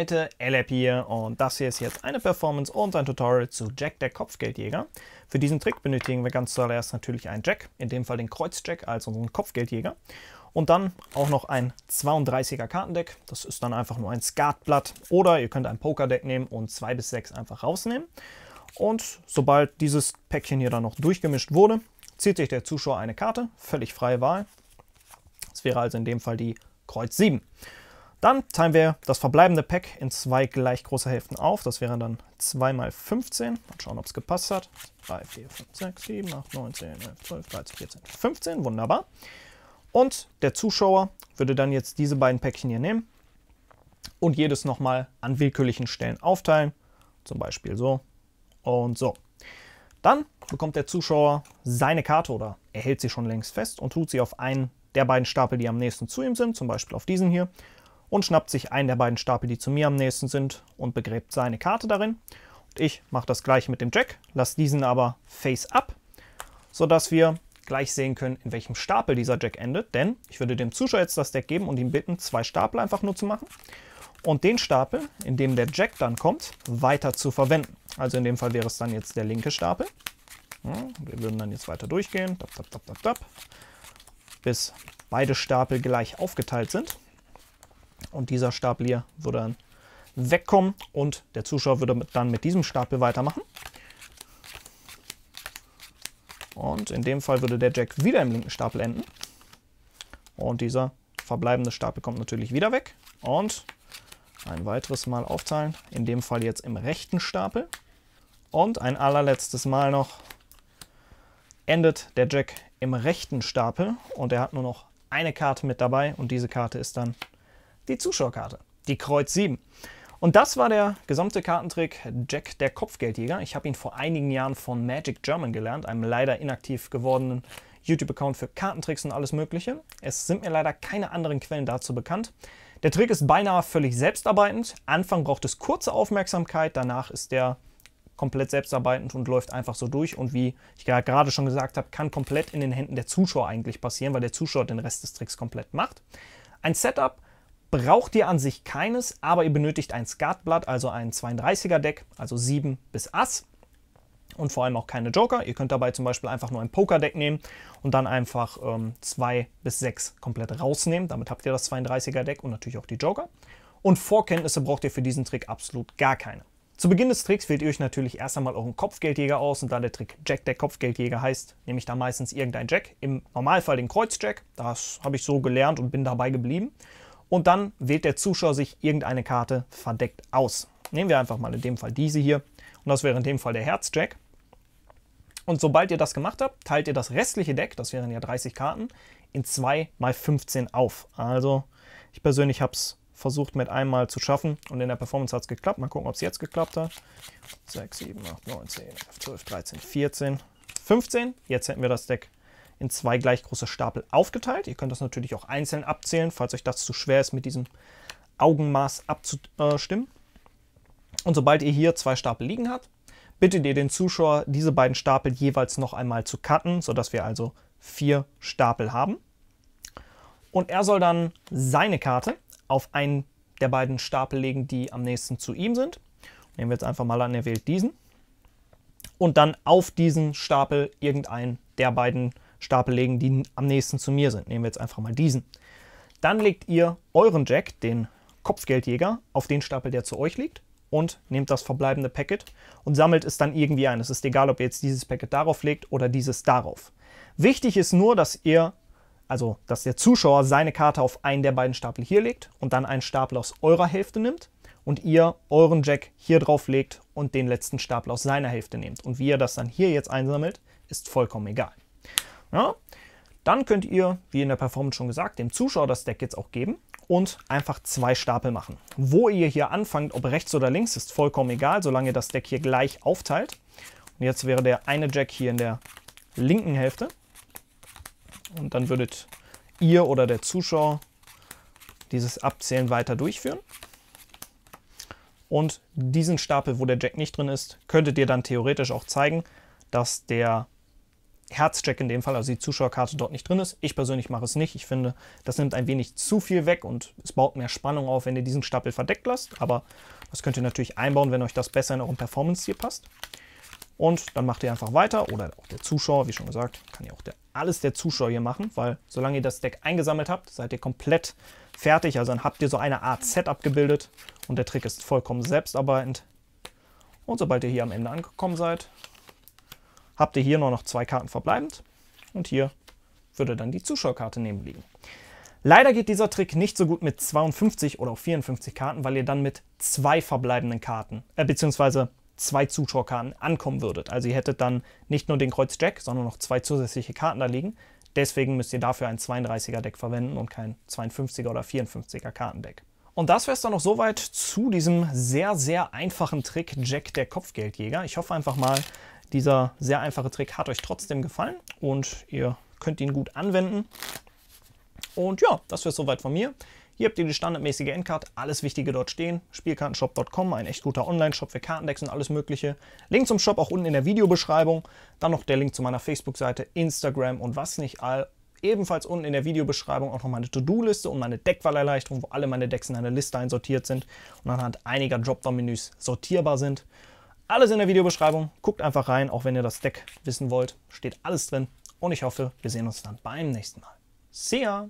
Leute, LAP hier und das hier ist jetzt eine Performance und ein Tutorial zu Jack der Kopfgeldjäger. Für diesen Trick benötigen wir ganz zuallererst natürlich einen Jack, in dem Fall den Kreuzjack als unseren Kopfgeldjäger. Und dann auch noch ein 32er Kartendeck, das ist dann einfach nur ein Skatblatt oder ihr könnt ein Pokerdeck nehmen und 2 bis 6 einfach rausnehmen. Und sobald dieses Päckchen hier dann noch durchgemischt wurde, zieht sich der Zuschauer eine Karte, völlig freie Wahl. Das wäre also in dem Fall die Kreuz 7. Dann teilen wir das verbleibende Pack in zwei gleich große Hälften auf. Das wären dann 2 mal 15. Mal schauen, ob es gepasst hat. 3, 4, 5, 6, 7, 8, 9, 10, 11, 12, 13, 14, 15. Wunderbar. Und der Zuschauer würde dann jetzt diese beiden Päckchen hier nehmen und jedes nochmal an willkürlichen Stellen aufteilen. Zum Beispiel so und so. Dann bekommt der Zuschauer seine Karte oder er hält sie schon längst fest und tut sie auf einen der beiden Stapel, die am nächsten zu ihm sind, zum Beispiel auf diesen hier, und schnappt sich einen der beiden Stapel, die zu mir am nächsten sind, und begräbt seine Karte darin. Und ich mache das gleiche mit dem Jack, lasse diesen aber face up, sodass wir gleich sehen können, in welchem Stapel dieser Jack endet. Denn ich würde dem Zuschauer jetzt das Deck geben und ihn bitten, zwei Stapel einfach nur zu machen. Und den Stapel, in dem der Jack dann kommt, weiter zu verwenden. Also in dem Fall wäre es dann jetzt der linke Stapel. Wir würden dann jetzt weiter durchgehen, bis beide Stapel gleich aufgeteilt sind. Und dieser Stapel hier würde dann wegkommen und der Zuschauer würde dann mit diesem Stapel weitermachen. Und in dem Fall würde der Jack wieder im linken Stapel enden. Und dieser verbleibende Stapel kommt natürlich wieder weg. Und ein weiteres Mal aufteilen, in dem Fall jetzt im rechten Stapel. Und ein allerletztes Mal noch endet der Jack im rechten Stapel und er hat nur noch eine Karte mit dabei und diese Karte ist dann die Zuschauerkarte, die Kreuz 7. Und das war der gesamte Kartentrick Jack der Kopfgeldjäger. Ich habe ihn vor einigen Jahren von Magic German gelernt, einem leider inaktiv gewordenen YouTube-Account für Kartentricks und alles Mögliche. Es sind mir leider keine anderen Quellen dazu bekannt. Der Trick ist beinahe völlig selbstarbeitend. Anfang braucht es kurze Aufmerksamkeit, danach ist der komplett selbstarbeitend und läuft einfach so durch. Und wie ich gerade schon gesagt habe, kann komplett in den Händen der Zuschauer eigentlich passieren, weil der Zuschauer den Rest des Tricks komplett macht. Ein Setup, Braucht ihr an sich keines, aber ihr benötigt ein Skatblatt, also ein 32er Deck, also 7 bis Ass und vor allem auch keine Joker. Ihr könnt dabei zum Beispiel einfach nur ein Poker-Deck nehmen und dann einfach 2 ähm, bis 6 komplett rausnehmen. Damit habt ihr das 32er-Deck und natürlich auch die Joker. Und Vorkenntnisse braucht ihr für diesen Trick absolut gar keine. Zu Beginn des Tricks wählt ihr euch natürlich erst einmal euren Kopfgeldjäger aus und da der Trick Jack der Kopfgeldjäger heißt, nehme ich da meistens irgendein Jack, im Normalfall den Kreuzjack, das habe ich so gelernt und bin dabei geblieben und dann wählt der Zuschauer sich irgendeine Karte verdeckt aus. Nehmen wir einfach mal in dem Fall diese hier und das wäre in dem Fall der Herzjack. Und sobald ihr das gemacht habt, teilt ihr das restliche Deck, das wären ja 30 Karten, in 2 mal 15 auf. Also ich persönlich habe es versucht mit einmal zu schaffen und in der Performance hat es geklappt. Mal gucken, ob es jetzt geklappt hat. 6, 7, 8, 9, 10, 11, 12, 13, 14, 15. Jetzt hätten wir das Deck in zwei gleich große Stapel aufgeteilt. Ihr könnt das natürlich auch einzeln abzählen, falls euch das zu schwer ist, mit diesem Augenmaß abzustimmen. Und sobald ihr hier zwei Stapel liegen habt, bittet ihr den Zuschauer, diese beiden Stapel jeweils noch einmal zu cutten, sodass wir also vier Stapel haben. Und er soll dann seine Karte auf einen der beiden Stapel legen, die am nächsten zu ihm sind. Nehmen wir jetzt einfach mal an, er wählt diesen. Und dann auf diesen Stapel irgendeinen der beiden Stapel legen, die am nächsten zu mir sind. Nehmen wir jetzt einfach mal diesen. Dann legt ihr euren Jack, den Kopfgeldjäger, auf den Stapel, der zu euch liegt und nehmt das verbleibende Packet und sammelt es dann irgendwie ein. Es ist egal, ob ihr jetzt dieses Packet darauf legt oder dieses darauf. Wichtig ist nur, dass ihr, also dass der Zuschauer seine Karte auf einen der beiden Stapel hier legt und dann einen Stapel aus eurer Hälfte nimmt und ihr euren Jack hier drauf legt und den letzten Stapel aus seiner Hälfte nehmt. Und wie ihr das dann hier jetzt einsammelt, ist vollkommen egal. Ja? Dann könnt ihr, wie in der Performance schon gesagt, dem Zuschauer das Deck jetzt auch geben und einfach zwei Stapel machen. Wo ihr hier anfangt, ob rechts oder links, ist vollkommen egal, solange das Deck hier gleich aufteilt. Und jetzt wäre der eine Jack hier in der linken Hälfte. Und dann würdet ihr oder der Zuschauer dieses Abzählen weiter durchführen. Und diesen Stapel, wo der Jack nicht drin ist, könntet ihr dann theoretisch auch zeigen, dass der Herzcheck in dem Fall, also die Zuschauerkarte dort nicht drin ist. Ich persönlich mache es nicht. Ich finde, das nimmt ein wenig zu viel weg und es baut mehr Spannung auf, wenn ihr diesen Stapel verdeckt lasst. Aber das könnt ihr natürlich einbauen, wenn euch das besser in eurem Performance-Ziel passt. Und dann macht ihr einfach weiter oder auch der Zuschauer, wie schon gesagt, kann ja auch der, alles der Zuschauer hier machen, weil solange ihr das Deck eingesammelt habt, seid ihr komplett fertig. Also dann habt ihr so eine Art Setup gebildet und der Trick ist vollkommen selbstarbeitend. Und sobald ihr hier am Ende angekommen seid, habt ihr hier nur noch zwei Karten verbleibend und hier würde dann die Zuschauerkarte neben liegen. Leider geht dieser Trick nicht so gut mit 52 oder auch 54 Karten, weil ihr dann mit zwei verbleibenden Karten, äh, beziehungsweise zwei Zuschauerkarten ankommen würdet. Also ihr hättet dann nicht nur den Kreuz Jack, sondern noch zwei zusätzliche Karten da liegen. Deswegen müsst ihr dafür ein 32er Deck verwenden und kein 52er oder 54er Kartendeck. Und das wäre es dann noch soweit zu diesem sehr, sehr einfachen Trick Jack der Kopfgeldjäger. Ich hoffe einfach mal, dieser sehr einfache Trick hat euch trotzdem gefallen und ihr könnt ihn gut anwenden. Und ja, das wäre soweit von mir. Hier habt ihr die standardmäßige Endcard, alles Wichtige dort stehen. Spielkartenshop.com, ein echt guter Online-Shop für Kartendecks und alles Mögliche. Link zum Shop auch unten in der Videobeschreibung. Dann noch der Link zu meiner Facebook-Seite, Instagram und was nicht all. Ebenfalls unten in der Videobeschreibung auch noch meine To-Do-Liste und meine Deckwahlerleichterung, wo alle meine Decks in eine Liste einsortiert sind und anhand einiger Dropdown-Menüs sortierbar sind. Alles in der Videobeschreibung. Guckt einfach rein, auch wenn ihr das Deck wissen wollt. Steht alles drin. Und ich hoffe, wir sehen uns dann beim nächsten Mal. See ya!